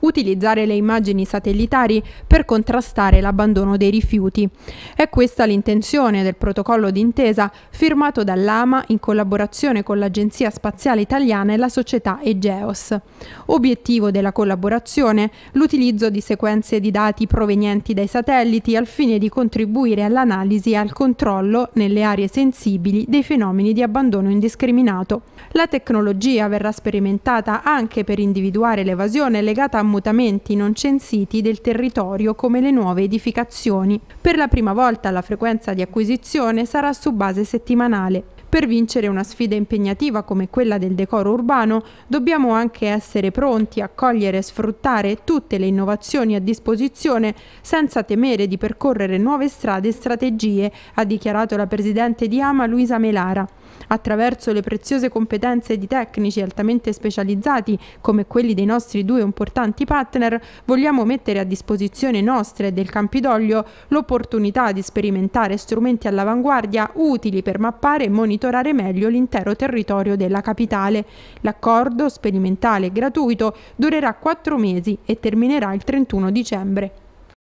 utilizzare le immagini satellitari per contrastare l'abbandono dei rifiuti. È questa l'intenzione del protocollo d'intesa firmato dall'AMA in collaborazione con l'Agenzia Spaziale Italiana e la società EGEOS. Obiettivo della collaborazione l'utilizzo di sequenze di dati provenienti dai satelliti al fine di contribuire all'analisi e al controllo nelle aree sensibili dei fenomeni di abbandono indiscriminato. La tecnologia verrà sperimentata anche per individuare l'evasione legata a ammutamenti non censiti del territorio come le nuove edificazioni. Per la prima volta la frequenza di acquisizione sarà su base settimanale. Per vincere una sfida impegnativa come quella del decoro urbano, dobbiamo anche essere pronti a cogliere e sfruttare tutte le innovazioni a disposizione senza temere di percorrere nuove strade e strategie, ha dichiarato la presidente di Ama Luisa Melara. Attraverso le preziose competenze di tecnici altamente specializzati come quelli dei nostri due importanti partner, vogliamo mettere a disposizione nostra e del Campidoglio l'opportunità di sperimentare strumenti all'avanguardia utili per mappare e monitorare meglio l'intero territorio della capitale. L'accordo sperimentale gratuito durerà quattro mesi e terminerà il 31 dicembre.